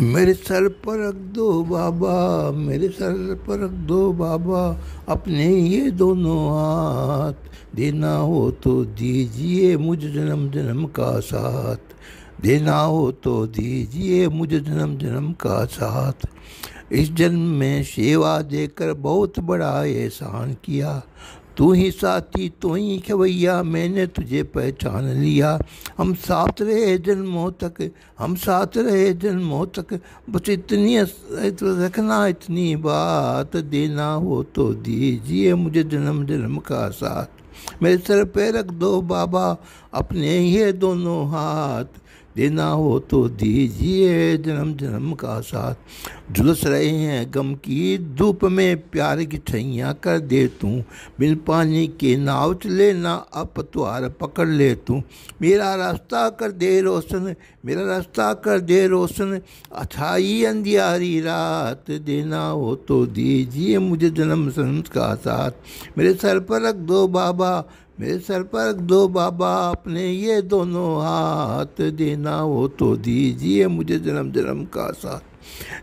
मेरे सर पर रख दो बाबा मेरे सर पर रख दो बाबा अपने ये दोनों हाथ देना हो तो दीजिए मुझे जन्म जन्म का साथ देना हो तो दीजिए मुझे जन्म जन्म का साथ इस जन्म में सेवा देकर बहुत बड़ा एहसान किया तू ही साथी तू ही खवैया मैंने तुझे पहचान लिया हम साथ रहे जन्मों तक हम साथ रहे जन्मों तक बस इतनी रखना इतनी बात देना हो तो दीजिए मुझे जन्म जन्म का साथ मेरे सर पे रख दो बाबा अपने ही दोनों हाथ देना हो तो दीजिए जन्म जन्म का साथ झुलस रहे हैं गम की धूप में प्यार की छैया कर दे तू बिन पानी के नाव चले ना अप पतवार पकड़ ले तू मेरा रास्ता कर दे रोशन मेरा रास्ता कर दे रोशन अच्छाई अंधियारी रात देना हो तो दीजिए मुझे जन्म संत का साथ मेरे सर पर रख दो बाबा मेरे सर पर दो बाबा आपने ये दोनों हाथ देना हो तो दीजिए मुझे जन्म जन्म का साथ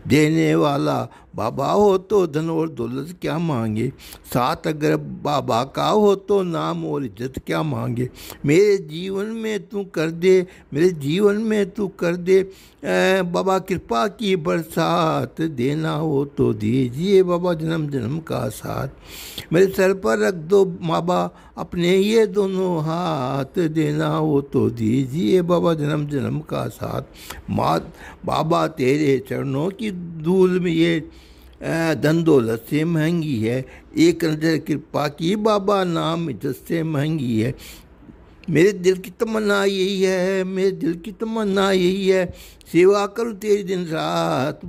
देने वाला बाबा हो तो धन और दौलत क्या मांगे साथ अगर बाबा का हो तो नाम और इज्जत क्या मांगे मेरे जीवन में तू कर दे मेरे जीवन में तू कर दे बाबा कृपा की बरसात देना हो तो दीजिए बाबा जन्म जन्म का साथ मेरे सर पर रख दो बाबा अपने ये दोनों हाथ देना हो तो दीजिए बाबा जन्म जन्म का साथ मात बाबा तेरे चरण नो कि दूध में ये धन दौलत से महंगी है एक नजर कृपा की बाबा नाम जस से महंगी है मेरे दिल की तमन्ना यही है मेरे दिल की तमन्ना यही है सेवा करूँ तेरी दिन रात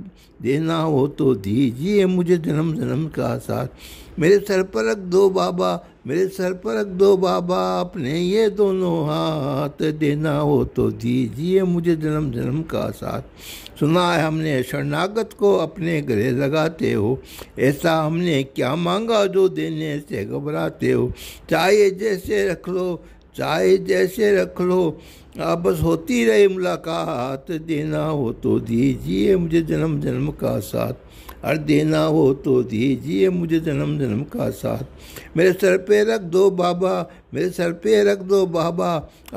देना हो तो दीजिए मुझे जन्म जन्म का साथ मेरे सर पर रख दो बाबा मेरे सर पर रख दो बाबा अपने ये दोनों हाथ देना हो तो दीजिए मुझे जन्म जन्म का साथ सुना है हमने शरणागत को अपने गले लगाते हो ऐसा हमने क्या मांगा जो देने से घबराते हो चाहे जैसे रख लो चाहे जैसे रख लो आप बस होती रहे मुलाकात देना हो तो दीजिए मुझे जन्म जन्म का साथ और देना हो तो दीजिए मुझे जन्म जन्म का साथ मेरे सर पे रख दो बाबा मेरे सर पे रख दो बाबा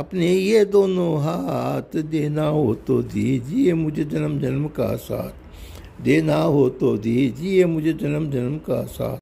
अपने ये दोनों हाथ देना हो तो दीजिए मुझे जन्म जन्म का साथ देना हो तो दीजिए मुझे जन्म जन्म का साथ